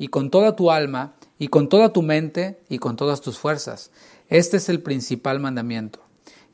y con toda tu alma y con toda tu mente y con todas tus fuerzas. Este es el principal mandamiento.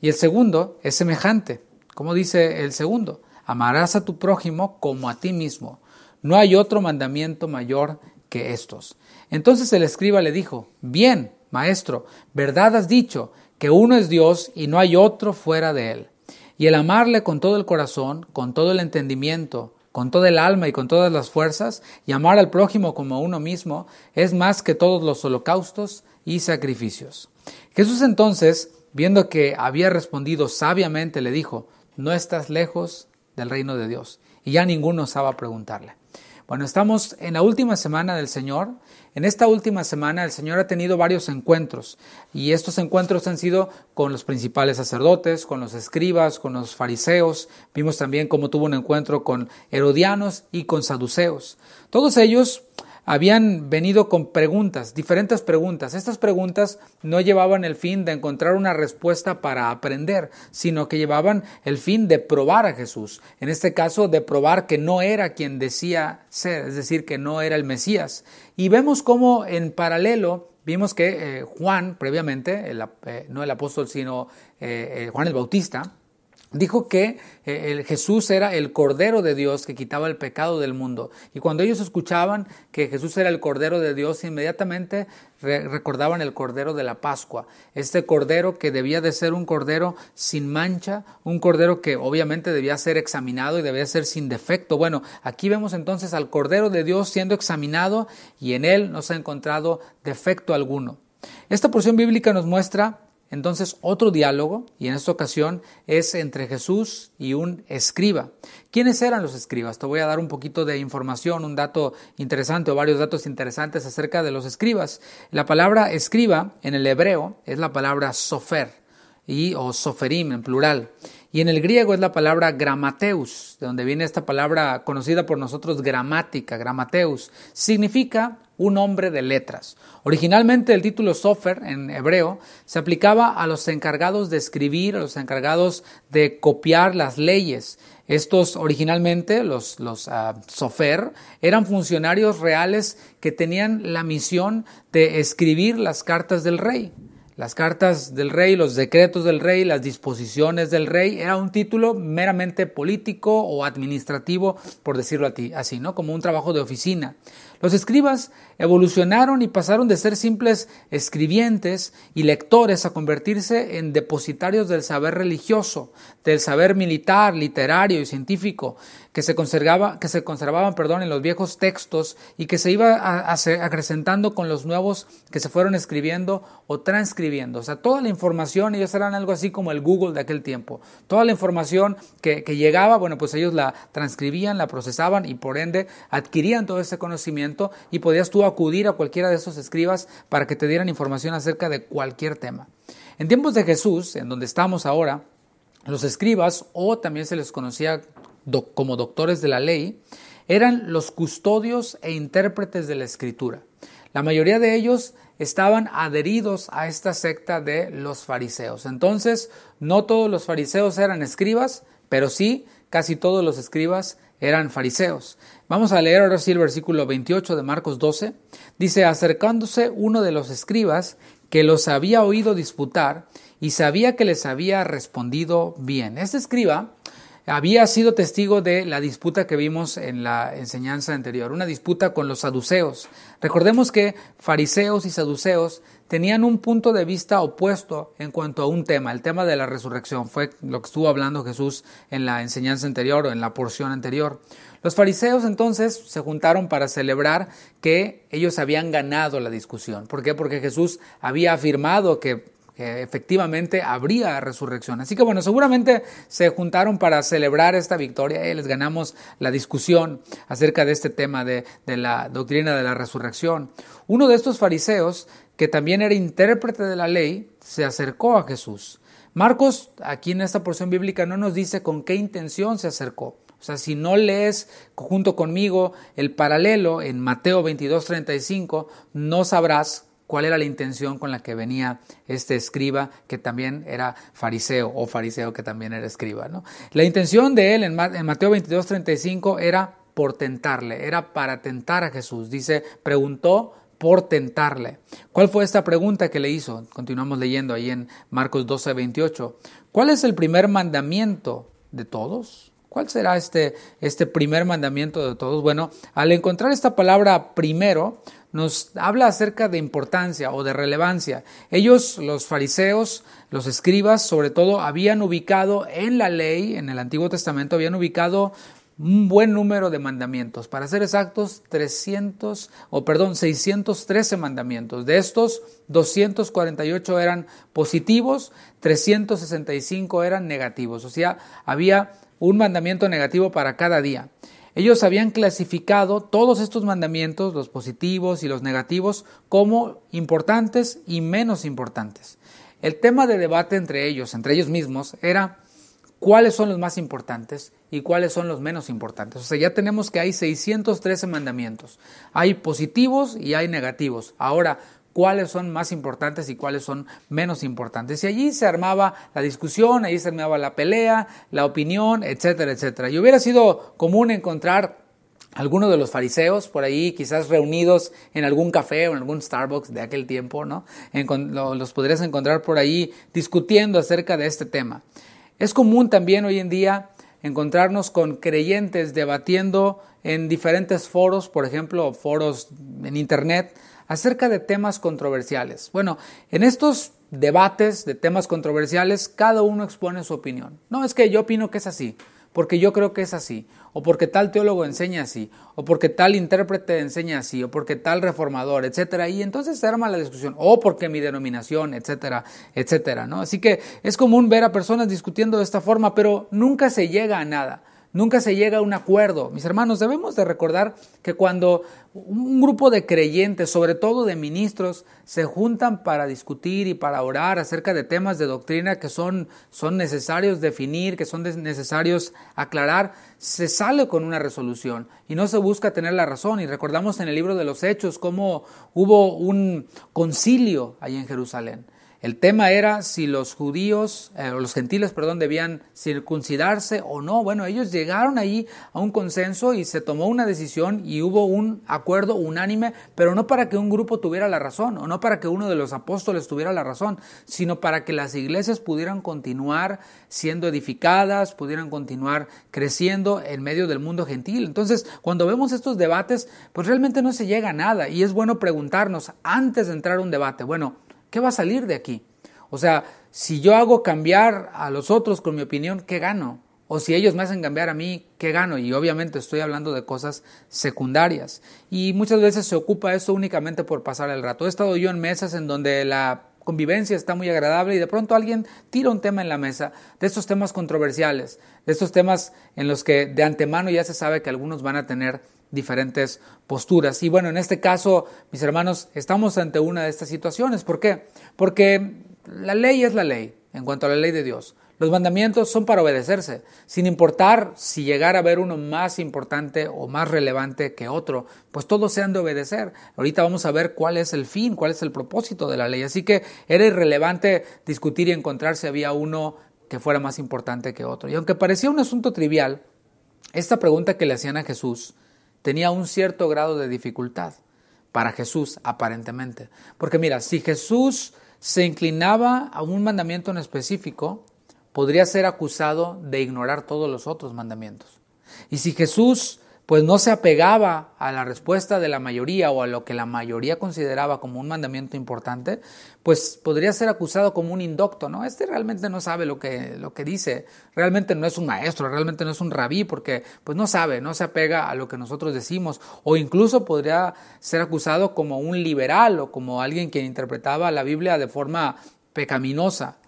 Y el segundo es semejante. como dice el segundo? Amarás a tu prójimo como a ti mismo. No hay otro mandamiento mayor que estos. Entonces el escriba le dijo, Bien, maestro, verdad has dicho, que uno es Dios y no hay otro fuera de él. Y el amarle con todo el corazón, con todo el entendimiento, con todo el alma y con todas las fuerzas, y amar al prójimo como a uno mismo, es más que todos los holocaustos y sacrificios. Jesús entonces, viendo que había respondido sabiamente, le dijo, no estás lejos del reino de Dios. Y ya ninguno osaba preguntarle. Bueno, estamos en la última semana del Señor, en esta última semana el Señor ha tenido varios encuentros y estos encuentros han sido con los principales sacerdotes, con los escribas, con los fariseos. Vimos también cómo tuvo un encuentro con herodianos y con saduceos. Todos ellos habían venido con preguntas, diferentes preguntas. Estas preguntas no llevaban el fin de encontrar una respuesta para aprender, sino que llevaban el fin de probar a Jesús. En este caso, de probar que no era quien decía ser, es decir, que no era el Mesías. Y vemos cómo en paralelo vimos que eh, Juan, previamente, eh, no el apóstol, sino eh, Juan el Bautista, Dijo que eh, el Jesús era el Cordero de Dios que quitaba el pecado del mundo. Y cuando ellos escuchaban que Jesús era el Cordero de Dios, inmediatamente recordaban el Cordero de la Pascua. Este Cordero que debía de ser un Cordero sin mancha, un Cordero que obviamente debía ser examinado y debía ser sin defecto. Bueno, aquí vemos entonces al Cordero de Dios siendo examinado y en él no se ha encontrado defecto alguno. Esta porción bíblica nos muestra entonces otro diálogo, y en esta ocasión es entre Jesús y un escriba. ¿Quiénes eran los escribas? Te voy a dar un poquito de información, un dato interesante o varios datos interesantes acerca de los escribas. La palabra escriba en el hebreo es la palabra sofer y, o soferim en plural. Y en el griego es la palabra gramateus, de donde viene esta palabra conocida por nosotros gramática, gramateus. Significa un hombre de letras. Originalmente el título sofer en hebreo se aplicaba a los encargados de escribir, a los encargados de copiar las leyes. Estos originalmente, los, los ah, sofer, eran funcionarios reales que tenían la misión de escribir las cartas del rey. Las cartas del rey, los decretos del rey, las disposiciones del rey, era un título meramente político o administrativo, por decirlo así, ¿no? Como un trabajo de oficina. Los escribas evolucionaron y pasaron de ser simples escribientes y lectores a convertirse en depositarios del saber religioso, del saber militar, literario y científico que se, conservaba, que se conservaban perdón, en los viejos textos y que se iba a, acrecentando con los nuevos que se fueron escribiendo o transcribiendo. O sea, toda la información, ellos eran algo así como el Google de aquel tiempo. Toda la información que, que llegaba, bueno, pues ellos la transcribían, la procesaban y por ende adquirían todo ese conocimiento y podías tú acudir a cualquiera de esos escribas para que te dieran información acerca de cualquier tema. En tiempos de Jesús, en donde estamos ahora, los escribas, o también se les conocía como doctores de la ley, eran los custodios e intérpretes de la escritura. La mayoría de ellos estaban adheridos a esta secta de los fariseos. Entonces, no todos los fariseos eran escribas, pero sí, casi todos los escribas eran fariseos. Vamos a leer ahora sí el versículo 28 de Marcos 12. Dice, acercándose uno de los escribas que los había oído disputar y sabía que les había respondido bien. Este escriba había sido testigo de la disputa que vimos en la enseñanza anterior, una disputa con los saduceos. Recordemos que fariseos y saduceos tenían un punto de vista opuesto en cuanto a un tema, el tema de la resurrección, fue lo que estuvo hablando Jesús en la enseñanza anterior o en la porción anterior. Los fariseos entonces se juntaron para celebrar que ellos habían ganado la discusión. ¿Por qué? Porque Jesús había afirmado que que efectivamente habría resurrección. Así que bueno, seguramente se juntaron para celebrar esta victoria. y eh, les ganamos la discusión acerca de este tema de, de la doctrina de la resurrección. Uno de estos fariseos, que también era intérprete de la ley, se acercó a Jesús. Marcos, aquí en esta porción bíblica, no nos dice con qué intención se acercó. O sea, si no lees junto conmigo el paralelo en Mateo 22, 35, no sabrás cuál era la intención con la que venía este escriba, que también era fariseo, o fariseo que también era escriba. ¿no? La intención de él en Mateo 22, 35 era por tentarle, era para tentar a Jesús. Dice, preguntó por tentarle. ¿Cuál fue esta pregunta que le hizo? Continuamos leyendo ahí en Marcos 12, 28. ¿Cuál es el primer mandamiento de todos? ¿Cuál será este, este primer mandamiento de todos? Bueno, al encontrar esta palabra primero, nos habla acerca de importancia o de relevancia. Ellos, los fariseos, los escribas, sobre todo, habían ubicado en la ley, en el Antiguo Testamento, habían ubicado un buen número de mandamientos. Para ser exactos, 300 o perdón, 613 mandamientos. De estos, 248 eran positivos, 365 eran negativos. O sea, había un mandamiento negativo para cada día. Ellos habían clasificado todos estos mandamientos, los positivos y los negativos, como importantes y menos importantes. El tema de debate entre ellos, entre ellos mismos, era cuáles son los más importantes y cuáles son los menos importantes. O sea, ya tenemos que hay 613 mandamientos. Hay positivos y hay negativos. Ahora, cuáles son más importantes y cuáles son menos importantes. Y allí se armaba la discusión, allí se armaba la pelea, la opinión, etcétera, etcétera. Y hubiera sido común encontrar algunos de los fariseos por ahí, quizás reunidos en algún café o en algún Starbucks de aquel tiempo, ¿no? los podrías encontrar por ahí discutiendo acerca de este tema. Es común también hoy en día encontrarnos con creyentes debatiendo en diferentes foros, por ejemplo, foros en Internet, acerca de temas controversiales. Bueno, en estos debates de temas controversiales, cada uno expone su opinión. No es que yo opino que es así, porque yo creo que es así, o porque tal teólogo enseña así, o porque tal intérprete enseña así, o porque tal reformador, etcétera, y entonces se arma la discusión, o porque mi denominación, etcétera, etcétera, ¿no? Así que es común ver a personas discutiendo de esta forma, pero nunca se llega a nada. Nunca se llega a un acuerdo. Mis hermanos, debemos de recordar que cuando un grupo de creyentes, sobre todo de ministros, se juntan para discutir y para orar acerca de temas de doctrina que son, son necesarios definir, que son necesarios aclarar, se sale con una resolución y no se busca tener la razón. Y recordamos en el libro de los Hechos cómo hubo un concilio ahí en Jerusalén. El tema era si los judíos, eh, los gentiles, perdón, debían circuncidarse o no. Bueno, ellos llegaron ahí a un consenso y se tomó una decisión y hubo un acuerdo unánime, pero no para que un grupo tuviera la razón o no para que uno de los apóstoles tuviera la razón, sino para que las iglesias pudieran continuar siendo edificadas, pudieran continuar creciendo en medio del mundo gentil. Entonces, cuando vemos estos debates, pues realmente no se llega a nada y es bueno preguntarnos antes de entrar a un debate, bueno, ¿Qué va a salir de aquí? O sea, si yo hago cambiar a los otros con mi opinión, ¿qué gano? O si ellos me hacen cambiar a mí, ¿qué gano? Y obviamente estoy hablando de cosas secundarias. Y muchas veces se ocupa eso únicamente por pasar el rato. He estado yo en mesas en donde la convivencia está muy agradable y de pronto alguien tira un tema en la mesa de estos temas controversiales, de estos temas en los que de antemano ya se sabe que algunos van a tener diferentes posturas. Y bueno, en este caso, mis hermanos, estamos ante una de estas situaciones. ¿Por qué? Porque la ley es la ley en cuanto a la ley de Dios. Los mandamientos son para obedecerse, sin importar si llegar a haber uno más importante o más relevante que otro, pues todos se han de obedecer. Ahorita vamos a ver cuál es el fin, cuál es el propósito de la ley. Así que era irrelevante discutir y encontrar si había uno que fuera más importante que otro. Y aunque parecía un asunto trivial, esta pregunta que le hacían a Jesús, tenía un cierto grado de dificultad para Jesús, aparentemente. Porque mira, si Jesús se inclinaba a un mandamiento en específico, podría ser acusado de ignorar todos los otros mandamientos. Y si Jesús pues no se apegaba a la respuesta de la mayoría o a lo que la mayoría consideraba como un mandamiento importante, pues podría ser acusado como un indocto, ¿no? Este realmente no sabe lo que, lo que dice, realmente no es un maestro, realmente no es un rabí, porque pues no sabe, no se apega a lo que nosotros decimos, o incluso podría ser acusado como un liberal o como alguien que interpretaba la Biblia de forma pecaminosa.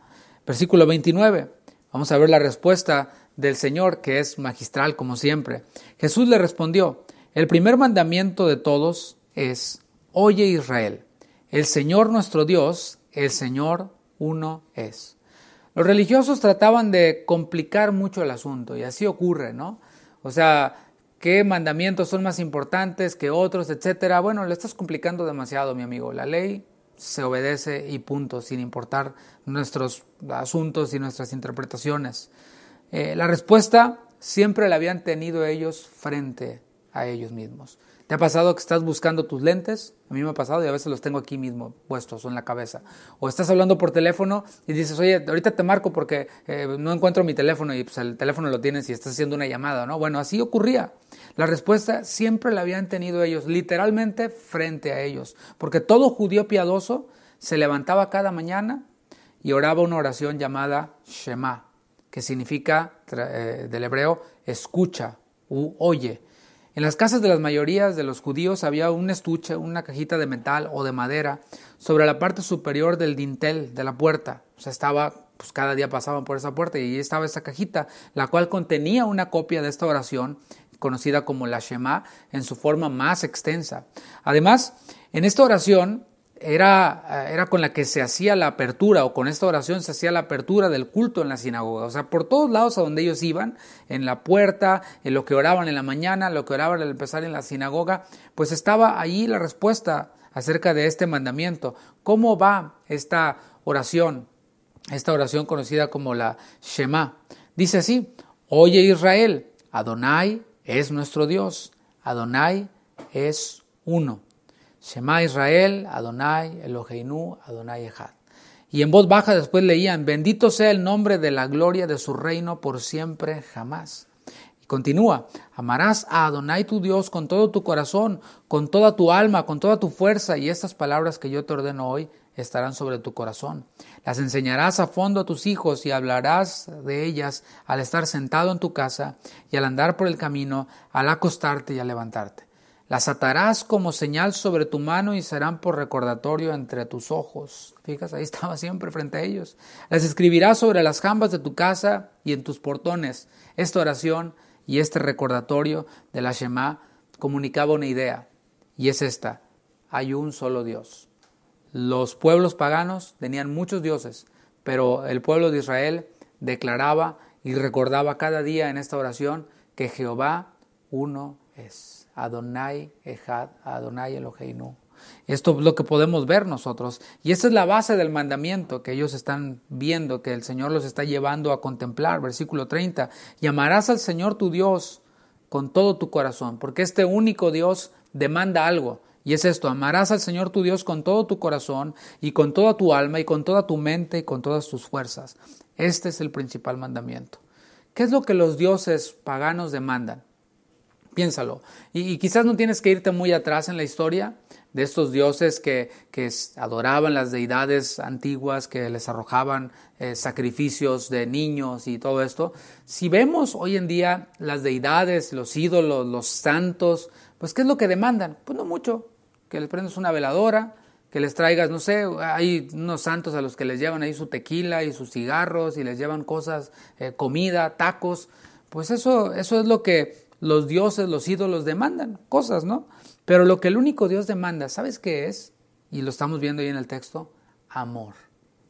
Versículo 29, vamos a ver la respuesta del Señor, que es magistral como siempre. Jesús le respondió, el primer mandamiento de todos es, oye Israel, el Señor nuestro Dios, el Señor uno es. Los religiosos trataban de complicar mucho el asunto y así ocurre, ¿no? O sea, qué mandamientos son más importantes que otros, etcétera. Bueno, le estás complicando demasiado, mi amigo. La ley se obedece y punto, sin importar nuestros asuntos y nuestras interpretaciones. Eh, la respuesta siempre la habían tenido ellos frente a ellos mismos. ¿Te ha pasado que estás buscando tus lentes? A mí me ha pasado y a veces los tengo aquí mismo puestos en la cabeza. O estás hablando por teléfono y dices, oye, ahorita te marco porque eh, no encuentro mi teléfono y pues el teléfono lo tienes y estás haciendo una llamada, ¿no? Bueno, así ocurría. La respuesta siempre la habían tenido ellos, literalmente frente a ellos. Porque todo judío piadoso se levantaba cada mañana y oraba una oración llamada Shema, significa eh, del hebreo escucha u oye. En las casas de las mayorías de los judíos había un estuche, una cajita de metal o de madera sobre la parte superior del dintel de la puerta. O sea, estaba, pues cada día pasaban por esa puerta y ahí estaba esa cajita, la cual contenía una copia de esta oración conocida como la Shema en su forma más extensa. Además, en esta oración era, eh, era con la que se hacía la apertura, o con esta oración se hacía la apertura del culto en la sinagoga. O sea, por todos lados a donde ellos iban, en la puerta, en lo que oraban en la mañana, lo que oraban al empezar en la sinagoga, pues estaba ahí la respuesta acerca de este mandamiento. ¿Cómo va esta oración? Esta oración conocida como la Shema. Dice así, oye Israel, Adonai es nuestro Dios, Adonai es uno. Shema Israel, Adonai Eloheinu, Adonai Echad. Y en voz baja después leían, bendito sea el nombre de la gloria de su reino por siempre jamás. Y continúa, amarás a Adonai tu Dios con todo tu corazón, con toda tu alma, con toda tu fuerza, y estas palabras que yo te ordeno hoy estarán sobre tu corazón. Las enseñarás a fondo a tus hijos y hablarás de ellas al estar sentado en tu casa y al andar por el camino, al acostarte y al levantarte. Las atarás como señal sobre tu mano y serán por recordatorio entre tus ojos. Fijas, ahí estaba siempre frente a ellos. Las escribirás sobre las jambas de tu casa y en tus portones. Esta oración y este recordatorio de la Shema comunicaba una idea, y es esta. Hay un solo Dios. Los pueblos paganos tenían muchos dioses, pero el pueblo de Israel declaraba y recordaba cada día en esta oración que Jehová uno es. Adonai Ejad, Adonai Eloheinu. Esto es lo que podemos ver nosotros. Y esta es la base del mandamiento que ellos están viendo, que el Señor los está llevando a contemplar. Versículo 30. amarás al Señor tu Dios con todo tu corazón, porque este único Dios demanda algo. Y es esto, amarás al Señor tu Dios con todo tu corazón y con toda tu alma y con toda tu mente y con todas tus fuerzas. Este es el principal mandamiento. ¿Qué es lo que los dioses paganos demandan? Piénsalo. Y, quizás no tienes que irte muy atrás en la historia de estos dioses que, que adoraban las deidades antiguas, que les arrojaban eh, sacrificios de niños y todo esto. Si vemos hoy en día las deidades, los ídolos, los santos, pues ¿qué es lo que demandan? Pues no mucho, que les prendas una veladora, que les traigas, no sé, hay unos santos a los que les llevan ahí su tequila y sus cigarros y les llevan cosas, eh, comida, tacos, pues eso, eso es lo que los dioses, los ídolos demandan cosas, ¿no? Pero lo que el único Dios demanda, ¿sabes qué es? Y lo estamos viendo ahí en el texto, amor.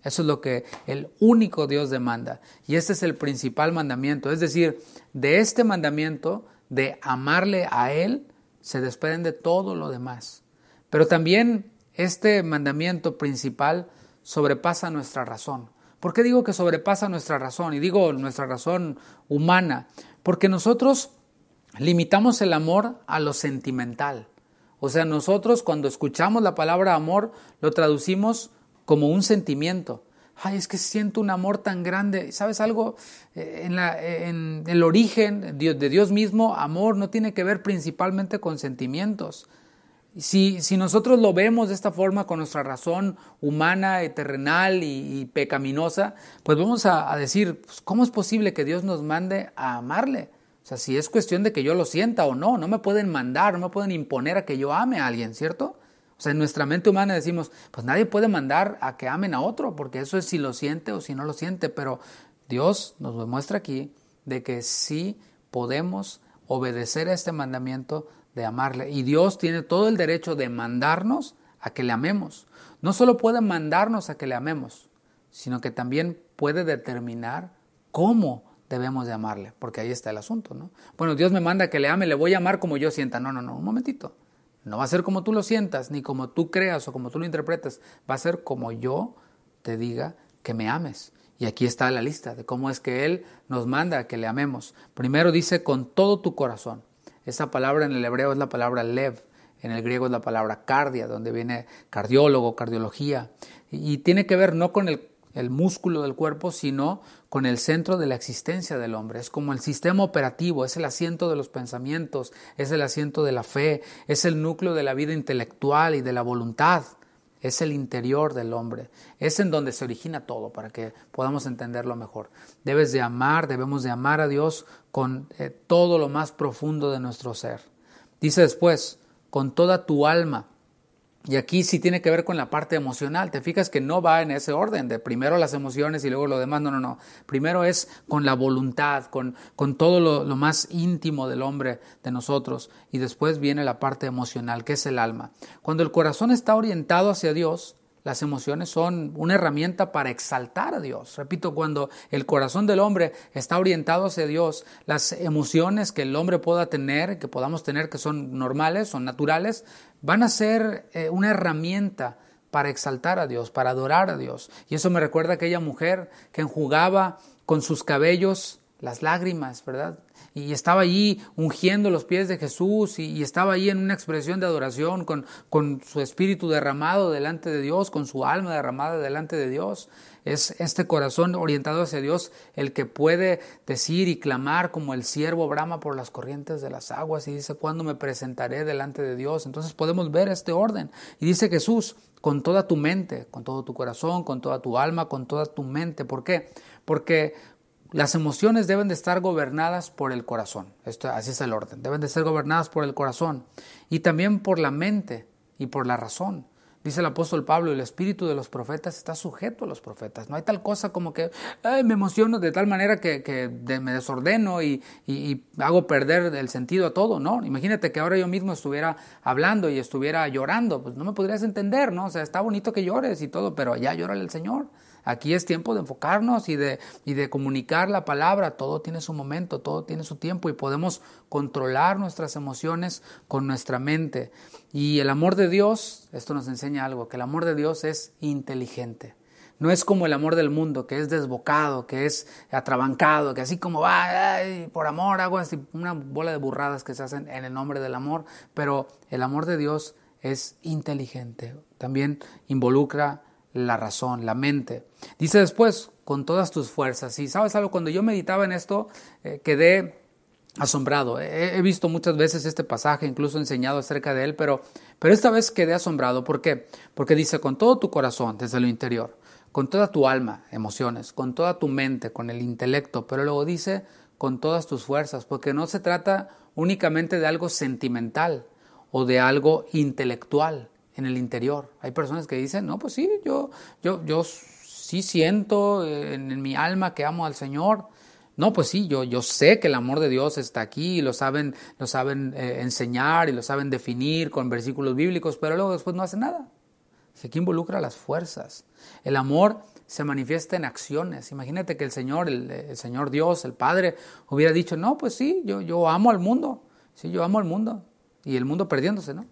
Eso es lo que el único Dios demanda. Y este es el principal mandamiento. Es decir, de este mandamiento de amarle a Él, se desprende todo lo demás. Pero también este mandamiento principal sobrepasa nuestra razón. ¿Por qué digo que sobrepasa nuestra razón? Y digo nuestra razón humana. Porque nosotros Limitamos el amor a lo sentimental. O sea, nosotros cuando escuchamos la palabra amor lo traducimos como un sentimiento. Ay, es que siento un amor tan grande. ¿Sabes algo? Eh, en, el origen de Dios mismo, amor no tiene que ver principalmente con sentimientos. Si, nosotros lo vemos de esta forma con nuestra razón humana, terrenal y, pecaminosa, pues vamos a, decir, pues, ¿cómo es posible que Dios nos mande a amarle? O sea, si es cuestión de que yo lo sienta o no, no me pueden mandar, no me pueden imponer a que yo ame a alguien, ¿cierto? O sea, en nuestra mente humana decimos, pues nadie puede mandar a que amen a otro, porque eso es si lo siente o si no lo siente, pero Dios nos demuestra aquí de que sí podemos obedecer a este mandamiento de amarle. Y Dios tiene todo el derecho de mandarnos a que le amemos. No solo puede mandarnos a que le amemos, sino que también puede determinar cómo debemos de amarle, porque ahí está el asunto, ¿no? Bueno, Dios me manda que le ame, le voy a amar como yo sienta. No, no, no, un momentito. No va a ser como tú lo sientas, ni como tú creas o como tú lo interpretas. Va a ser como yo te diga que me ames. Y aquí está la lista de cómo es que Él nos manda que le amemos. Primero dice con todo tu corazón. Esa palabra en el hebreo es la palabra lev, en el griego es la palabra cardia, donde viene cardiólogo, cardiología. Y tiene que ver no con el, el músculo del cuerpo, sino con el centro de la existencia del hombre. Es como el sistema operativo, es el asiento de los pensamientos, es el asiento de la fe, es el núcleo de la vida intelectual y de la voluntad, es el interior del hombre, es en donde se origina todo para que podamos entenderlo mejor. Debes de amar, debemos de amar a Dios con eh, todo lo más profundo de nuestro ser. Dice después, con toda tu alma, y aquí sí tiene que ver con la parte emocional. Te fijas que no va en ese orden de primero las emociones y luego lo demás. No, no, no. Primero es con la voluntad, con, con todo lo, lo más íntimo del hombre, de nosotros. Y después viene la parte emocional, que es el alma. Cuando el corazón está orientado hacia Dios, las emociones son una herramienta para exaltar a Dios. Repito, cuando el corazón del hombre está orientado hacia Dios, las emociones que el hombre pueda tener, que podamos tener, que son normales, son naturales, van a ser eh, una herramienta para exaltar a Dios, para adorar a Dios. Y eso me recuerda a aquella mujer que enjugaba con sus cabellos las lágrimas, ¿verdad? Y estaba allí ungiendo los pies de Jesús y, estaba allí en una expresión de adoración con, con, su espíritu derramado delante de Dios, con su alma derramada delante de Dios. Es este corazón orientado hacia Dios el que puede decir y clamar como el siervo brama por las corrientes de las aguas y dice, ¿cuándo me presentaré delante de Dios? Entonces podemos ver este orden. Y dice Jesús, con toda tu mente, con todo tu corazón, con toda tu alma, con toda tu mente. ¿Por qué? Porque las emociones deben de estar gobernadas por el corazón. Esto, así es el orden. Deben de ser gobernadas por el corazón y también por la mente y por la razón. Dice el apóstol Pablo, el espíritu de los profetas está sujeto a los profetas. No hay tal cosa como que me emociono de tal manera que, me desordeno y, hago perder el sentido a todo, ¿no? Imagínate que ahora yo mismo estuviera hablando y estuviera llorando, pues no me podrías entender, ¿no? O sea, está bonito que llores y todo, pero allá llora el Señor. Aquí es tiempo de enfocarnos y de, y de comunicar la palabra. Todo tiene su momento, todo tiene su tiempo y podemos controlar nuestras emociones con nuestra mente. Y el amor de Dios, esto nos enseña algo, que el amor de Dios es inteligente. No es como el amor del mundo, que es desbocado, que es atrabancado, que así como va, por amor hago así, una bola de burradas que se hacen en el nombre del amor, pero el amor de Dios es inteligente. También involucra la razón, la mente. Dice después, con todas tus fuerzas. Y sabes algo, cuando yo meditaba en esto, eh, quedé asombrado. He, visto muchas veces este pasaje, incluso enseñado acerca de él, pero, pero esta vez quedé asombrado. ¿Por qué? Porque dice, con todo tu corazón, desde lo interior, con toda tu alma, emociones, con toda tu mente, con el intelecto, pero luego dice, con todas tus fuerzas, porque no se trata únicamente de algo sentimental o de algo intelectual, en el interior. Hay personas que dicen, no, pues sí, yo, yo, yo sí siento eh, en, mi alma que amo al Señor. No, pues sí, yo, yo sé que el amor de Dios está aquí lo saben, lo saben eh, enseñar y lo saben definir con versículos bíblicos, pero luego después no hace nada. Aquí involucra las fuerzas. El amor se manifiesta en acciones. Imagínate que el Señor, el, Señor Dios, el Padre, hubiera dicho, no, pues sí, yo, yo amo al mundo, sí, yo amo al mundo, y el mundo perdiéndose, ¿no?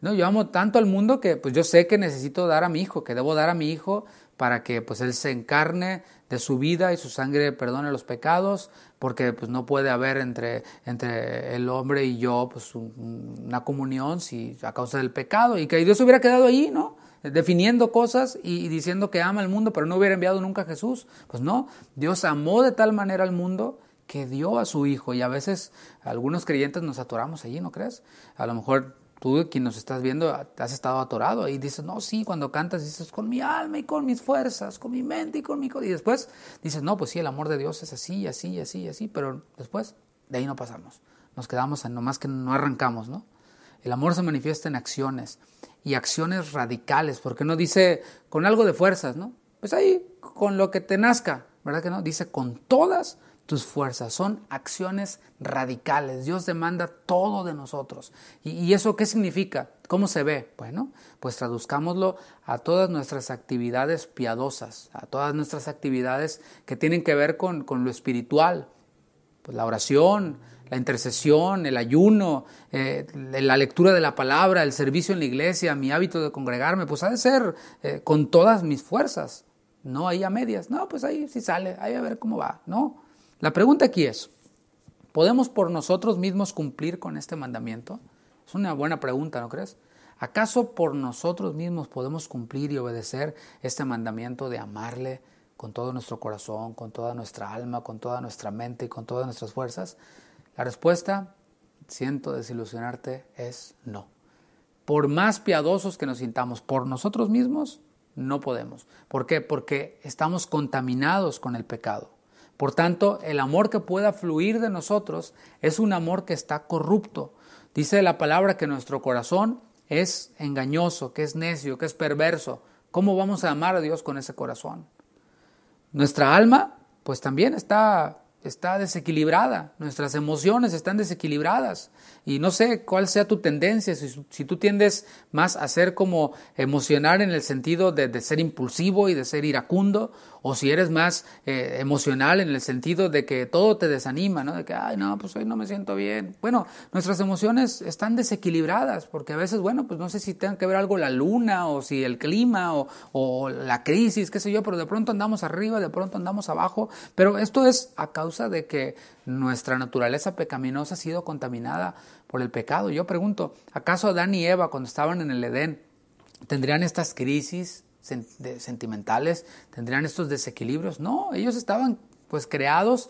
No, yo amo tanto al mundo que pues yo sé que necesito dar a mi hijo, que debo dar a mi hijo para que pues él se encarne de su vida y su sangre perdone los pecados, porque pues no puede haber entre, entre el hombre y yo pues una comunión si a causa del pecado y que Dios hubiera quedado ahí, ¿no? definiendo cosas y, diciendo que ama al mundo, pero no hubiera enviado nunca a Jesús. Pues no, Dios amó de tal manera al mundo que dio a su Hijo. Y a veces algunos creyentes nos atoramos allí, ¿no crees? A lo mejor tú quien nos estás viendo has estado atorado y dices, no, sí, cuando cantas dices, con mi alma y con mis fuerzas, con mi mente y con mi corazón. Y después dices, no, pues sí, el amor de Dios es así, así, así, así, pero después de ahí no pasamos. Nos quedamos en nomás que no arrancamos, ¿no? El amor se manifiesta en acciones y acciones radicales, porque no dice con algo de fuerzas, ¿no? Pues ahí, con lo que te nazca, ¿verdad que no? Dice con todas tus fuerzas, son acciones radicales. Dios demanda todo de nosotros. ¿Y, eso qué significa? ¿Cómo se ve? Bueno, pues traduzcámoslo a todas nuestras actividades piadosas, a todas nuestras actividades que tienen que ver con, lo espiritual, pues la oración, la intercesión, el ayuno, eh, la lectura de la palabra, el servicio en la iglesia, mi hábito de congregarme, pues ha de ser eh, con todas mis fuerzas, no ahí a medias, no, pues ahí sí sale, ahí a ver cómo va, no. La pregunta aquí es, ¿podemos por nosotros mismos cumplir con este mandamiento? Es una buena pregunta, ¿no crees? ¿Acaso por nosotros mismos podemos cumplir y obedecer este mandamiento de amarle con todo nuestro corazón, con toda nuestra alma, con toda nuestra mente y con todas nuestras fuerzas? La respuesta, siento desilusionarte, es no. Por más piadosos que nos sintamos por nosotros mismos, no podemos. ¿Por qué? Porque estamos contaminados con el pecado. Por tanto, el amor que pueda fluir de nosotros es un amor que está corrupto. Dice la palabra que nuestro corazón es engañoso, que es necio, que es perverso. ¿Cómo vamos a amar a Dios con ese corazón? Nuestra alma, pues también está está desequilibrada, nuestras emociones están desequilibradas. Y no sé cuál sea tu tendencia, si, tú tiendes más a ser como emocional en el sentido de, ser impulsivo y de ser iracundo, o si eres más eh, emocional en el sentido de que todo te desanima, ¿no? De que, ay, no, pues hoy no me siento bien. Bueno, nuestras emociones están desequilibradas, porque a veces, bueno, pues no sé si tenga que ver algo la luna, o si el clima, o, o la crisis, qué sé yo, pero de pronto andamos arriba, de pronto andamos abajo, pero esto es a causa de que nuestra naturaleza pecaminosa ha sido contaminada por el pecado. Yo pregunto, ¿acaso Adán y Eva cuando estaban en el Edén tendrían estas crisis sentimentales? ¿Tendrían estos desequilibrios? No, ellos estaban pues creados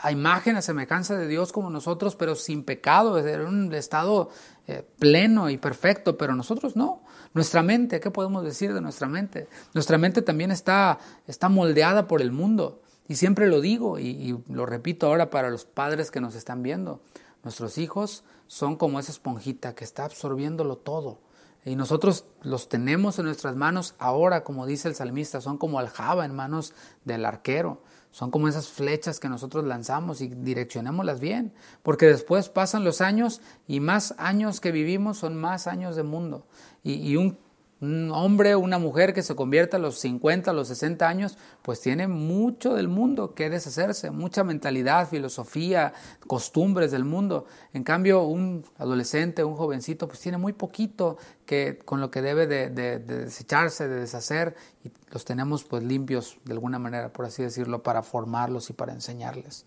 a imagen, a semejanza de Dios como nosotros, pero sin pecado, en un estado eh, pleno y perfecto, pero nosotros no. Nuestra mente, ¿qué podemos decir de nuestra mente? Nuestra mente también está, está moldeada por el mundo. Y siempre lo digo y, lo repito ahora para los padres que nos están viendo. Nuestros hijos son como esa esponjita que está absorbiéndolo todo. Y nosotros los tenemos en nuestras manos ahora, como dice el salmista, son como aljaba en manos del arquero. Son como esas flechas que nosotros lanzamos y direccionémoslas bien, porque después pasan los años y más años que vivimos son más años de mundo. y un un hombre, una mujer que se convierta a los 50, a los 60 años, pues tiene mucho del mundo que deshacerse, mucha mentalidad, filosofía, costumbres del mundo. En cambio, un adolescente, un jovencito, pues tiene muy poquito que, con lo que debe de, de desecharse, de deshacer, y los tenemos pues limpios de alguna manera, por así decirlo, para formarlos y para enseñarles.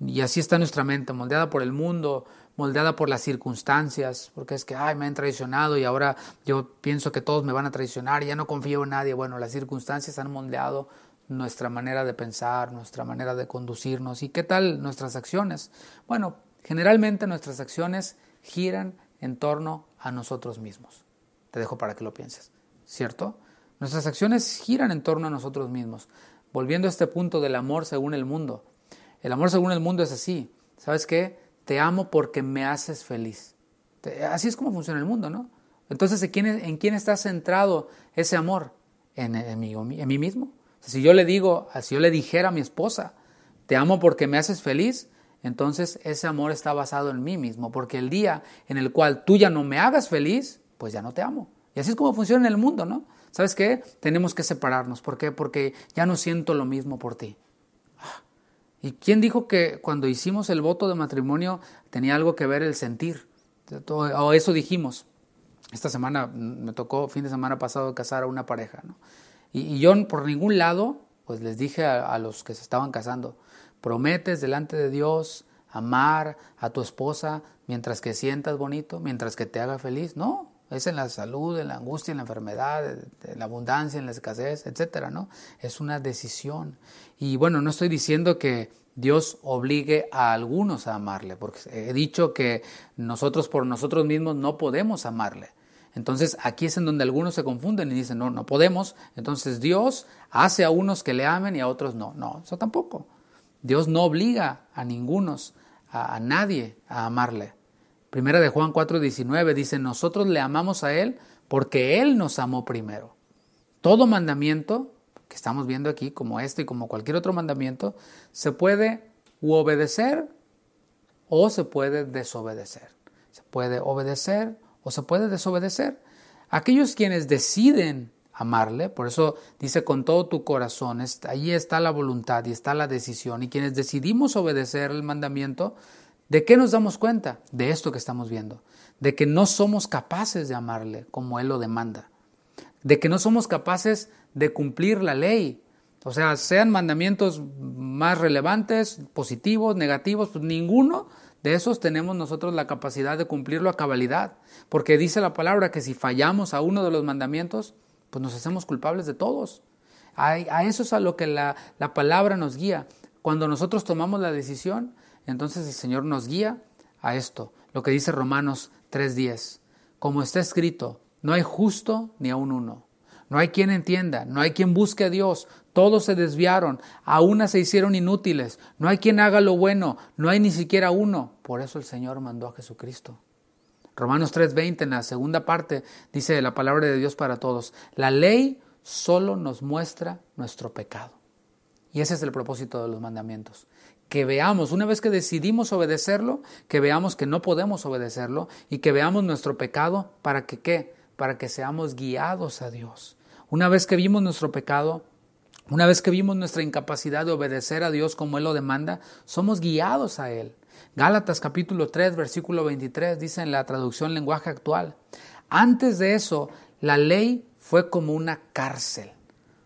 Y así está nuestra mente, moldeada por el mundo, moldeada por las circunstancias, porque es que, ay, me han traicionado y ahora yo pienso que todos me van a traicionar, ya no confío en nadie. Bueno, las circunstancias han moldeado nuestra manera de pensar, nuestra manera de conducirnos y qué tal nuestras acciones. Bueno, generalmente nuestras acciones giran en torno a nosotros mismos. Te dejo para que lo pienses, ¿cierto? Nuestras acciones giran en torno a nosotros mismos. Volviendo a este punto del amor según el mundo. El amor según el mundo es así. ¿Sabes qué? te amo porque me haces feliz. Así es como funciona el mundo, ¿no? Entonces, ¿en quién, en quién está centrado ese amor? En, mí, en mí mismo. Si yo le digo, si yo le dijera a mi esposa, te amo porque me haces feliz, entonces ese amor está basado en mí mismo, porque el día en el cual tú ya no me hagas feliz, pues ya no te amo. Y así es como funciona en el mundo, ¿no? ¿Sabes qué? Tenemos que separarnos. ¿Por qué? Porque ya no siento lo mismo por ti. ¿Y quién dijo que cuando hicimos el voto de matrimonio tenía algo que ver el sentir? O eso dijimos. Esta semana me tocó, fin de semana pasado, casar a una pareja. Y, yo por ningún lado, pues les dije a, a los que se estaban casando, prometes delante de Dios amar a tu esposa mientras que sientas bonito, mientras que te haga feliz. No, es en la salud, en la angustia, en la enfermedad, en la abundancia, en la escasez, etcétera, ¿no? Es una decisión. Y bueno, no estoy diciendo que Dios obligue a algunos a amarle, porque he dicho que nosotros por nosotros mismos no podemos amarle. Entonces aquí es en donde algunos se confunden y dicen, no, no podemos. Entonces Dios hace a unos que le amen y a otros no. No, eso tampoco. Dios no obliga a ningunos, a nadie a amarle. Primera de Juan 4:19 dice, nosotros le amamos a Él porque Él nos amó primero. Todo mandamiento que estamos viendo aquí, como este y como cualquier otro mandamiento, se puede obedecer o se puede desobedecer. Se puede obedecer o se puede desobedecer. Aquellos quienes deciden amarle, por eso dice con todo tu corazón, ahí está la voluntad y está la decisión, y quienes decidimos obedecer el mandamiento, ¿De qué nos damos cuenta? De esto que estamos viendo, de que no somos capaces de amarle como Él lo demanda, de que no somos capaces de cumplir la ley. O sea, sean mandamientos más relevantes, positivos, negativos, pues ninguno de esos tenemos nosotros la capacidad de cumplirlo a cabalidad, porque dice la palabra que si fallamos a uno de los mandamientos, pues nos hacemos culpables de todos. A, eso es a lo que la palabra nos guía. Cuando nosotros tomamos la decisión, entonces el Señor nos guía a esto, lo que dice Romanos 3:10. Como está escrito, no hay justo ni a uno. No hay quien entienda, no hay quien busque a Dios. Todos se desviaron, a una se hicieron inútiles. No hay quien haga lo bueno, no hay ni siquiera uno. Por eso el Señor mandó a Jesucristo. Romanos 3:20 en la segunda parte dice la palabra de Dios para todos. La ley solo nos muestra nuestro pecado. Y ese es el propósito de los mandamientos que veamos, una vez que decidimos obedecerlo, que veamos que no podemos obedecerlo y que veamos nuestro pecado para que qué, para que seamos guiados a Dios. Una vez que vimos nuestro pecado, una vez que vimos nuestra incapacidad de obedecer a Dios como Él lo demanda, somos guiados a Él. Gálatas capítulo 3, versículo 23 dice en la traducción lenguaje actual, antes de eso, la ley fue como una cárcel.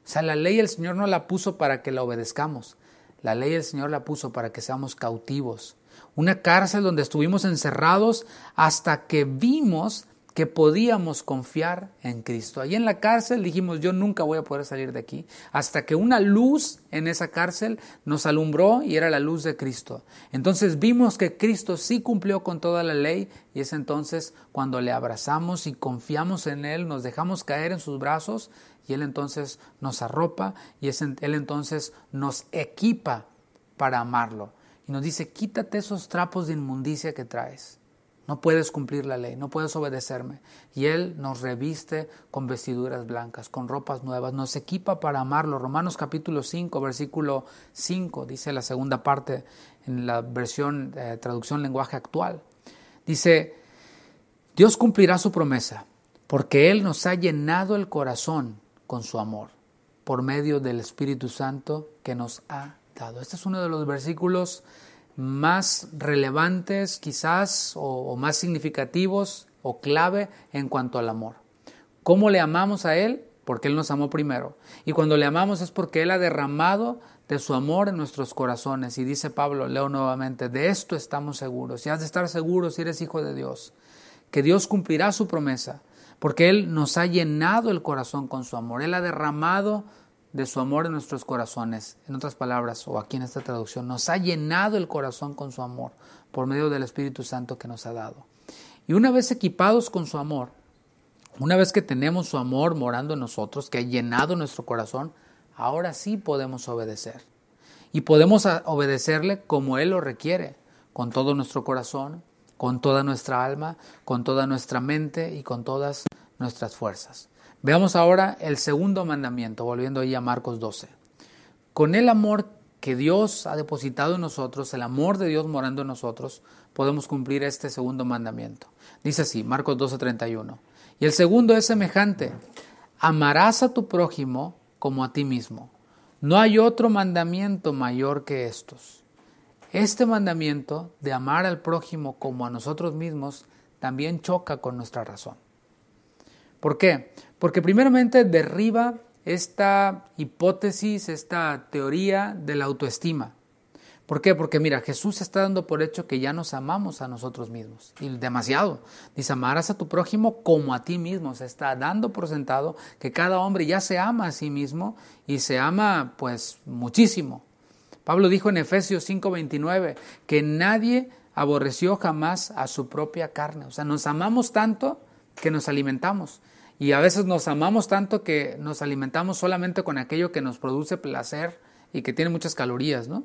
O sea, la ley el Señor no la puso para que la obedezcamos. La ley del Señor la puso para que seamos cautivos. Una cárcel donde estuvimos encerrados hasta que vimos que podíamos confiar en Cristo. Allí en la cárcel dijimos, yo nunca voy a poder salir de aquí, hasta que una luz en esa cárcel nos alumbró y era la luz de Cristo. Entonces vimos que Cristo sí cumplió con toda la ley y es entonces cuando le abrazamos y confiamos en Él, nos dejamos caer en sus brazos y Él entonces nos arropa y Él entonces nos equipa para amarlo. Y nos dice, quítate esos trapos de inmundicia que traes no puedes cumplir la ley, no puedes obedecerme. Y Él nos reviste con vestiduras blancas, con ropas nuevas, nos equipa para amarlo. Romanos capítulo 5, versículo 5, dice la segunda parte en la versión, eh, traducción lenguaje actual. Dice, Dios cumplirá su promesa, porque Él nos ha llenado el corazón con su amor, por medio del Espíritu Santo que nos ha dado. Este es uno de los versículos más relevantes quizás o, más significativos o clave en cuanto al amor. ¿Cómo le amamos a Él? Porque Él nos amó primero. Y cuando le amamos es porque Él ha derramado de su amor en nuestros corazones. Y dice Pablo, leo nuevamente, de esto estamos seguros. Y has de estar seguro si eres hijo de Dios, que Dios cumplirá su promesa, porque Él nos ha llenado el corazón con su amor. Él ha derramado de su amor en nuestros corazones. En otras palabras, o aquí en esta traducción, nos ha llenado el corazón con su amor por medio del Espíritu Santo que nos ha dado. Y una vez equipados con su amor, una vez que tenemos su amor morando en nosotros, que ha llenado nuestro corazón, ahora sí podemos obedecer. Y podemos obedecerle como Él lo requiere, con todo nuestro corazón, con toda nuestra alma, con toda nuestra mente y con todas nuestras fuerzas. Veamos ahora el segundo mandamiento, volviendo ahí a Marcos 12. Con el amor que Dios ha depositado en nosotros, el amor de Dios morando en nosotros, podemos cumplir este segundo mandamiento. Dice así, Marcos 12:31. Y el segundo es semejante, amarás a tu prójimo como a ti mismo. No hay otro mandamiento mayor que estos. Este mandamiento de amar al prójimo como a nosotros mismos también choca con nuestra razón. ¿Por qué? Porque primeramente derriba esta hipótesis, esta teoría de la autoestima. ¿Por qué? Porque mira, Jesús está dando por hecho que ya nos amamos a nosotros mismos. Y demasiado. Dice, amarás a tu prójimo como a ti mismo. Se está dando por sentado que cada hombre ya se ama a sí mismo y se ama pues muchísimo. Pablo dijo en Efesios 5:29 que nadie aborreció jamás a su propia carne. O sea, nos amamos tanto que nos alimentamos. Y a veces nos amamos tanto que nos alimentamos solamente con aquello que nos produce placer y que tiene muchas calorías, ¿no?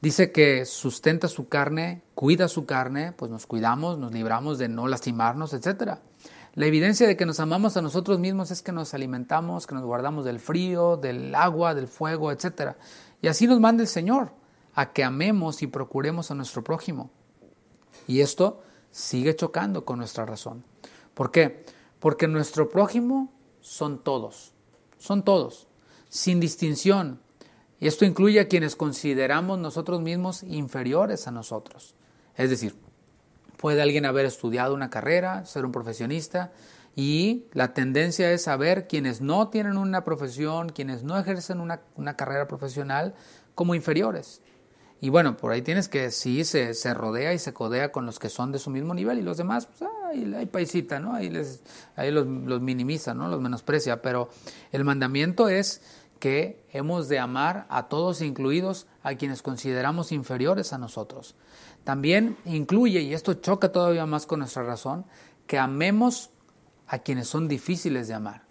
Dice que sustenta su carne, cuida su carne, pues nos cuidamos, nos libramos de no lastimarnos, etc. La evidencia de que nos amamos a nosotros mismos es que nos alimentamos, que nos guardamos del frío, del agua, del fuego, etc. Y así nos manda el Señor, a que amemos y procuremos a nuestro prójimo. Y esto sigue chocando con nuestra razón. ¿Por qué? porque nuestro prójimo son todos, son todos, sin distinción. Y esto incluye a quienes consideramos nosotros mismos inferiores a nosotros. Es decir, puede alguien haber estudiado una carrera, ser un profesionista, y la tendencia es saber quienes no tienen una profesión, quienes no ejercen una carrera profesional, como inferiores. Y bueno, por ahí tienes que sí se, rodea y se codea con los que son de su mismo nivel y los demás, pues ahí, hay paisita, ¿no? Ahí, les, ahí los, los minimiza, ¿no? Los menosprecia. Pero el mandamiento es que hemos de amar a todos, incluidos a quienes consideramos inferiores a nosotros. También incluye, y esto choca todavía más con nuestra razón, que amemos a quienes son difíciles de amar.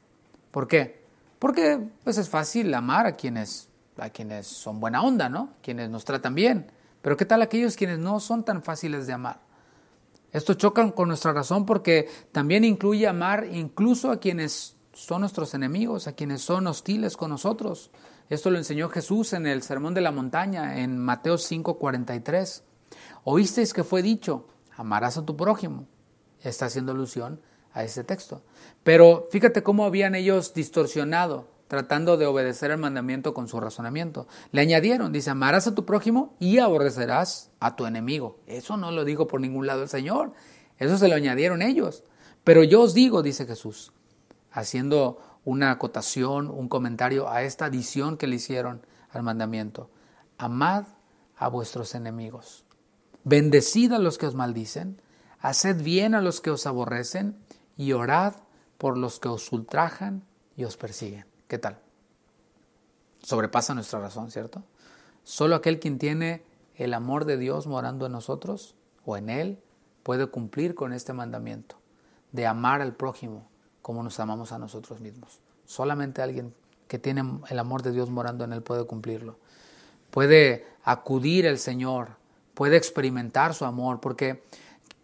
¿Por qué? Porque pues, es fácil amar a quienes a quienes son buena onda, ¿no? Quienes nos tratan bien. Pero ¿qué tal aquellos quienes no son tan fáciles de amar? Esto choca con nuestra razón porque también incluye amar incluso a quienes son nuestros enemigos, a quienes son hostiles con nosotros. Esto lo enseñó Jesús en el Sermón de la Montaña, en Mateo 43. Oísteis que fue dicho, amarás a tu prójimo. Está haciendo alusión a ese texto. Pero fíjate cómo habían ellos distorsionado tratando de obedecer el mandamiento con su razonamiento. Le añadieron, dice, amarás a tu prójimo y aborrecerás a tu enemigo. Eso no lo dijo por ningún lado el Señor, eso se lo añadieron ellos. Pero yo os digo, dice Jesús, haciendo una acotación, un comentario a esta adición que le hicieron al mandamiento, amad a vuestros enemigos, bendecid a los que os maldicen, haced bien a los que os aborrecen y orad por los que os ultrajan y os persiguen. ¿Qué tal? Sobrepasa nuestra razón, ¿cierto? Solo aquel quien tiene el amor de Dios morando en nosotros o en Él puede cumplir con este mandamiento de amar al prójimo como nos amamos a nosotros mismos. Solamente alguien que tiene el amor de Dios morando en Él puede cumplirlo. Puede acudir al Señor, puede experimentar su amor, porque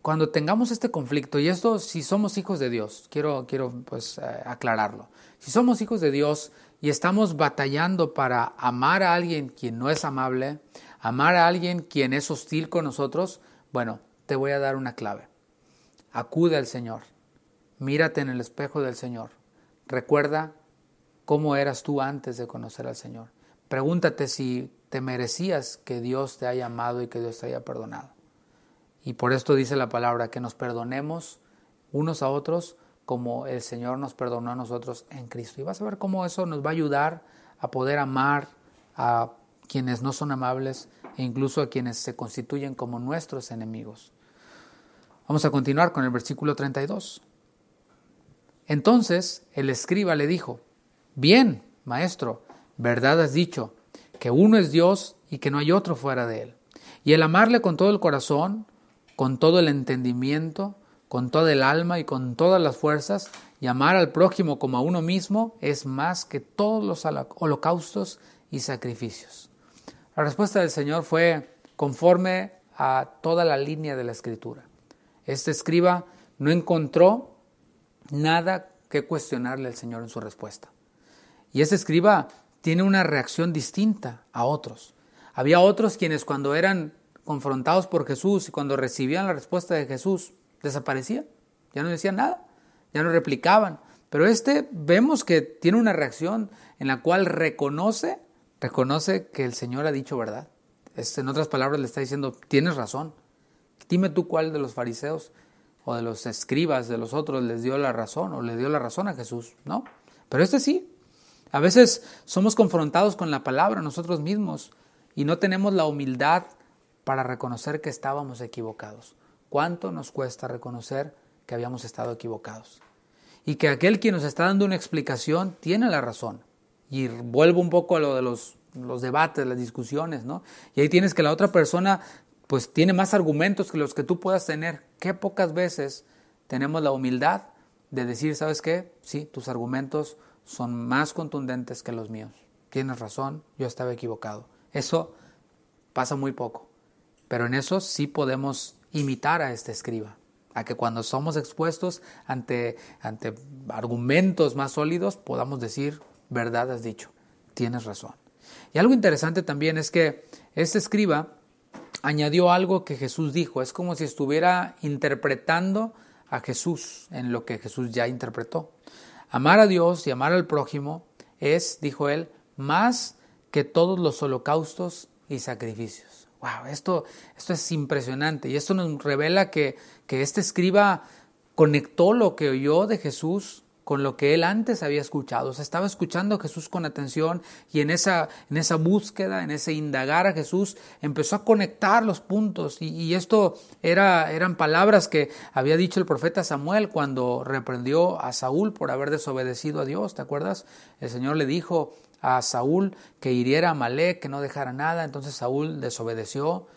cuando tengamos este conflicto, y esto si somos hijos de Dios, quiero, quiero pues, eh, aclararlo, si somos hijos de Dios y estamos batallando para amar a alguien quien no es amable, amar a alguien quien es hostil con nosotros, bueno, te voy a dar una clave. Acude al Señor, mírate en el espejo del Señor, recuerda cómo eras tú antes de conocer al Señor. Pregúntate si te merecías que Dios te haya amado y que Dios te haya perdonado. Y por esto dice la palabra, que nos perdonemos unos a otros como el Señor nos perdonó a nosotros en Cristo. Y vas a ver cómo eso nos va a ayudar a poder amar a quienes no son amables e incluso a quienes se constituyen como nuestros enemigos. Vamos a continuar con el versículo 32. Entonces el escriba le dijo, bien, maestro, verdad has dicho, que uno es Dios y que no hay otro fuera de él. Y el amarle con todo el corazón, con todo el entendimiento, con toda el alma y con todas las fuerzas, y amar al prójimo como a uno mismo es más que todos los holocaustos y sacrificios. La respuesta del Señor fue conforme a toda la línea de la escritura. Este escriba no encontró nada que cuestionarle al Señor en su respuesta. Y este escriba tiene una reacción distinta a otros. Había otros quienes cuando eran confrontados por Jesús y cuando recibían la respuesta de Jesús, desaparecía, ya no decía nada, ya no replicaban. Pero este vemos que tiene una reacción en la cual reconoce, reconoce que el Señor ha dicho verdad. Este, en otras palabras le está diciendo, tienes razón. Dime tú cuál de los fariseos o de los escribas de los otros les dio la razón o le dio la razón a Jesús, ¿no? Pero este sí. A veces somos confrontados con la palabra nosotros mismos y no tenemos la humildad para reconocer que estábamos equivocados cuánto nos cuesta reconocer que habíamos estado equivocados y que aquel quien nos está dando una explicación tiene la razón. Y vuelvo un poco a lo de los, los debates, las discusiones, ¿no? Y ahí tienes que la otra persona pues tiene más argumentos que los que tú puedas tener. Qué pocas veces tenemos la humildad de decir, ¿sabes qué? Sí, tus argumentos son más contundentes que los míos. Tienes razón, yo estaba equivocado. Eso pasa muy poco, pero en eso sí podemos imitar a este escriba, a que cuando somos expuestos ante, ante argumentos más sólidos podamos decir, verdad has dicho, tienes razón. Y algo interesante también es que este escriba añadió algo que Jesús dijo, es como si estuviera interpretando a Jesús en lo que Jesús ya interpretó. Amar a Dios y amar al prójimo es, dijo él, más que todos los holocaustos y sacrificios wow, esto, esto es impresionante y esto nos revela que, que este escriba conectó lo que oyó de Jesús con lo que él antes había escuchado. O sea, estaba escuchando a Jesús con atención y en esa, en esa búsqueda, en ese indagar a Jesús, empezó a conectar los puntos. Y, y esto era, eran palabras que había dicho el profeta Samuel cuando reprendió a Saúl por haber desobedecido a Dios. ¿Te acuerdas? El Señor le dijo, a Saúl que hiriera a Malek, que no dejara nada. Entonces Saúl desobedeció.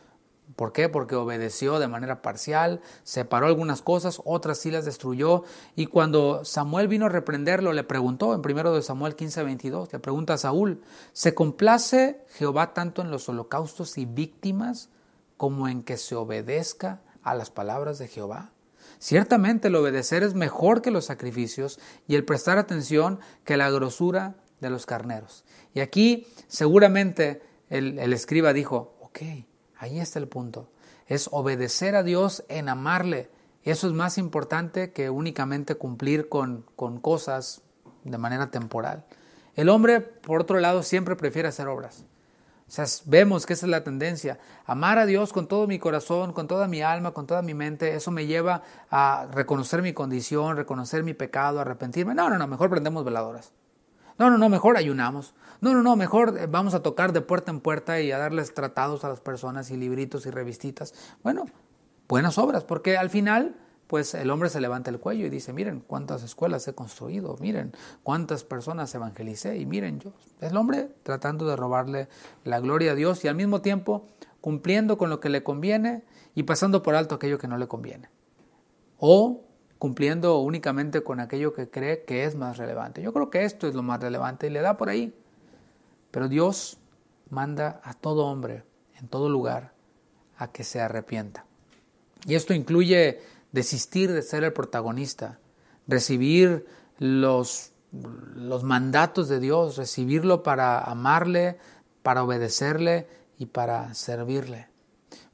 ¿Por qué? Porque obedeció de manera parcial, separó algunas cosas, otras sí las destruyó. Y cuando Samuel vino a reprenderlo, le preguntó en primero de Samuel 15, 22, le pregunta a Saúl, ¿se complace Jehová tanto en los holocaustos y víctimas como en que se obedezca a las palabras de Jehová? Ciertamente el obedecer es mejor que los sacrificios y el prestar atención que la grosura de los carneros. Y aquí seguramente el, escriba dijo, ok, ahí está el punto. Es obedecer a Dios en amarle. Eso es más importante que únicamente cumplir con, con cosas de manera temporal. El hombre, por otro lado, siempre prefiere hacer obras. O sea, vemos que esa es la tendencia. Amar a Dios con todo mi corazón, con toda mi alma, con toda mi mente, eso me lleva a reconocer mi condición, reconocer mi pecado, arrepentirme. No, no, no, mejor prendemos veladoras. No, no, no, mejor ayunamos. No, no, no, mejor eh, vamos a tocar de puerta en puerta y a darles tratados a las personas y libritos y revistitas. Bueno, buenas obras, porque al final pues el hombre se levanta el cuello y dice, miren cuántas escuelas he construido, miren cuántas personas evangelicé y miren yo. El hombre tratando de robarle la gloria a Dios y al mismo tiempo cumpliendo con lo que le conviene y pasando por alto aquello que no le conviene. O cumpliendo únicamente con aquello que cree que es más relevante. Yo creo que esto es lo más relevante y le da por ahí. Pero Dios manda a todo hombre, en todo lugar, a que se arrepienta. Y esto incluye desistir de ser el protagonista, recibir los, los mandatos de Dios, recibirlo para amarle, para obedecerle y para servirle.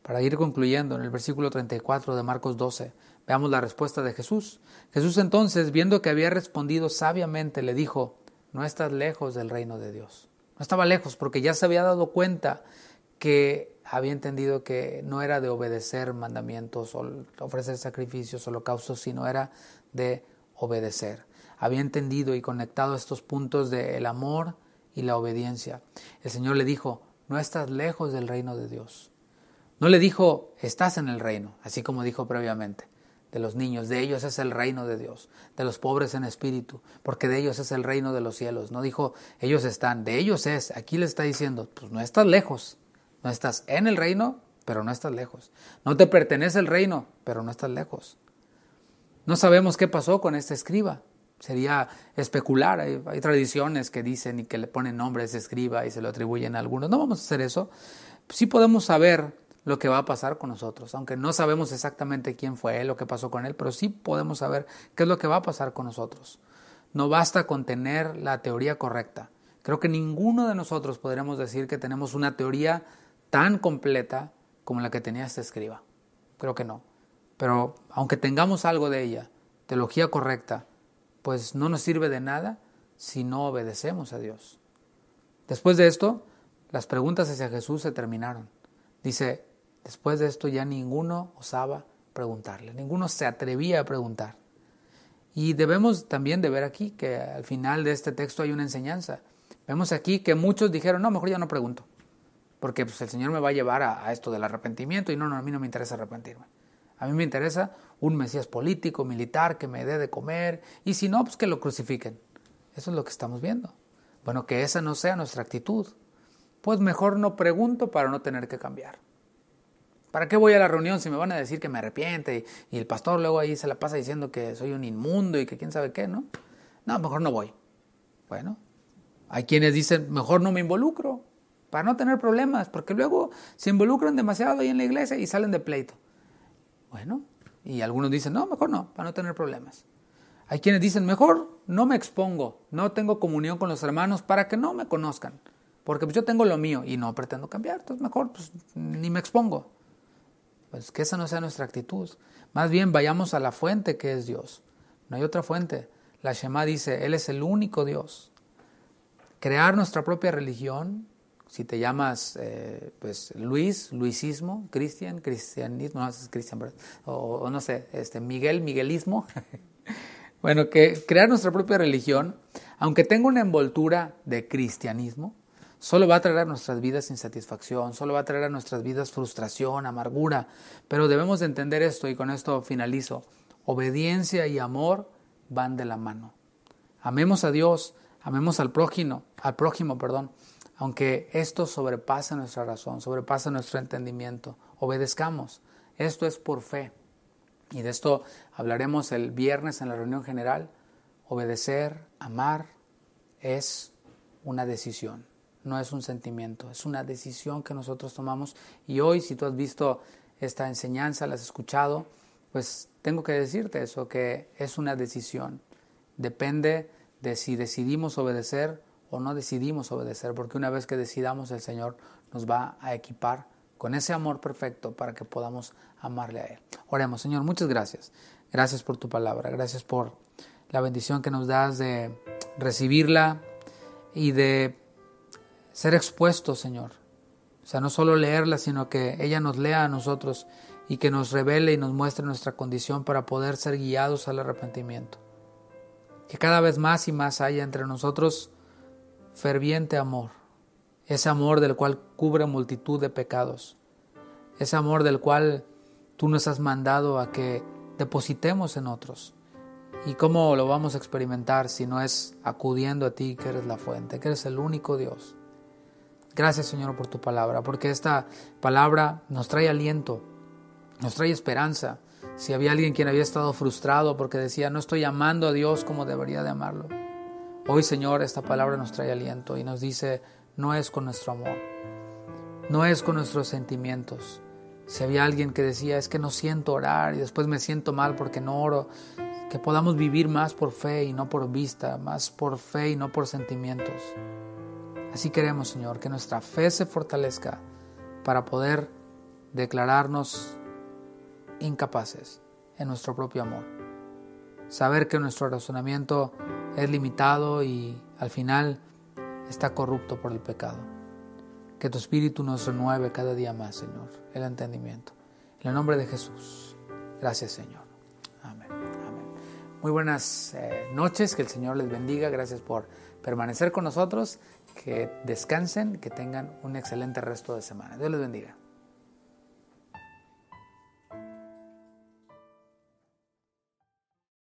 Para ir concluyendo, en el versículo 34 de Marcos 12, Veamos la respuesta de Jesús. Jesús entonces, viendo que había respondido sabiamente, le dijo, no estás lejos del reino de Dios. No estaba lejos porque ya se había dado cuenta que había entendido que no era de obedecer mandamientos o ofrecer sacrificios, holocaustos, sino era de obedecer. Había entendido y conectado estos puntos del amor y la obediencia. El Señor le dijo, no estás lejos del reino de Dios. No le dijo, estás en el reino, así como dijo previamente de los niños, de ellos es el reino de Dios, de los pobres en espíritu, porque de ellos es el reino de los cielos. No dijo, ellos están, de ellos es, aquí le está diciendo, pues no estás lejos, no estás en el reino, pero no estás lejos. No te pertenece el reino, pero no estás lejos. No sabemos qué pasó con este escriba. Sería especular. Hay, tradiciones que dicen y que le ponen nombres a escriba y se lo atribuyen a algunos. No vamos a hacer eso. Sí podemos saber lo que va a pasar con nosotros, aunque no sabemos exactamente quién fue él, lo que pasó con él, pero sí podemos saber qué es lo que va a pasar con nosotros. No basta con tener la teoría correcta. Creo que ninguno de nosotros podremos decir que tenemos una teoría tan completa como la que tenía este escriba. Creo que no. Pero aunque tengamos algo de ella, teología correcta, pues no nos sirve de nada si no obedecemos a Dios. Después de esto, las preguntas hacia Jesús se terminaron. Dice, Después de esto ya ninguno osaba preguntarle, ninguno se atrevía a preguntar. Y debemos también de ver aquí que al final de este texto hay una enseñanza. Vemos aquí que muchos dijeron, no, mejor ya no pregunto, porque pues, el Señor me va a llevar a, a esto del arrepentimiento y no, no, a mí no me interesa arrepentirme. A mí me interesa un Mesías político, militar, que me dé de comer, y si no, pues que lo crucifiquen. Eso es lo que estamos viendo. Bueno, que esa no sea nuestra actitud. Pues mejor no pregunto para no tener que cambiar. ¿Para qué voy a la reunión si me van a decir que me arrepiente? Y el pastor luego ahí se la pasa diciendo que soy un inmundo y que quién sabe qué, ¿no? No, mejor no voy. Bueno, hay quienes dicen, mejor no me involucro, para no tener problemas, porque luego se involucran demasiado ahí en la iglesia y salen de pleito. Bueno, y algunos dicen, no, mejor no, para no tener problemas. Hay quienes dicen, mejor no me expongo, no tengo comunión con los hermanos para que no me conozcan, porque pues yo tengo lo mío y no pretendo cambiar, entonces mejor pues, ni me expongo. Pues que esa no sea nuestra actitud. Más bien vayamos a la fuente que es Dios. No hay otra fuente. La Shema dice, Él es el único Dios. Crear nuestra propia religión, si te llamas eh, pues Luis, Luisismo, Cristian, Cristianismo, no, es Cristian, o, o, no sé, este, Miguel, Miguelismo. bueno, que crear nuestra propia religión, aunque tenga una envoltura de cristianismo, solo va a traer a nuestras vidas insatisfacción, solo va a traer a nuestras vidas frustración, amargura. Pero debemos de entender esto y con esto finalizo. Obediencia y amor van de la mano. Amemos a Dios, amemos al prójimo, al prójimo, perdón, aunque esto sobrepasa nuestra razón, sobrepasa nuestro entendimiento. Obedezcamos. Esto es por fe. Y de esto hablaremos el viernes en la reunión general. Obedecer, amar, es una decisión no es un sentimiento, es una decisión que nosotros tomamos y hoy si tú has visto esta enseñanza, la has escuchado, pues tengo que decirte eso, que es una decisión. Depende de si decidimos obedecer o no decidimos obedecer, porque una vez que decidamos el Señor nos va a equipar con ese amor perfecto para que podamos amarle a Él. Oremos, Señor, muchas gracias. Gracias por tu palabra, gracias por la bendición que nos das de recibirla y de ser expuesto, Señor. O sea, no solo leerla, sino que ella nos lea a nosotros y que nos revele y nos muestre nuestra condición para poder ser guiados al arrepentimiento. Que cada vez más y más haya entre nosotros ferviente amor, ese amor del cual cubre multitud de pecados, ese amor del cual tú nos has mandado a que depositemos en otros. ¿Y cómo lo vamos a experimentar si no es acudiendo a ti que eres la fuente, que eres el único Dios? Gracias Señor por tu palabra, porque esta palabra nos trae aliento, nos trae esperanza. Si había alguien quien había estado frustrado porque decía, no estoy amando a Dios como debería de amarlo. Hoy Señor, esta palabra nos trae aliento y nos dice, no es con nuestro amor, no es con nuestros sentimientos. Si había alguien que decía, es que no siento orar y después me siento mal porque no oro, que podamos vivir más por fe y no por vista, más por fe y no por sentimientos. Así queremos, Señor, que nuestra fe se fortalezca para poder declararnos incapaces en nuestro propio amor. Saber que nuestro razonamiento es limitado y al final está corrupto por el pecado. Que tu espíritu nos renueve cada día más, Señor, el entendimiento. En el nombre de Jesús. Gracias, Señor. Amén. Amén. Muy buenas eh, noches. Que el Señor les bendiga. Gracias por permanecer con nosotros que descansen, que tengan un excelente resto de semana. Dios les bendiga.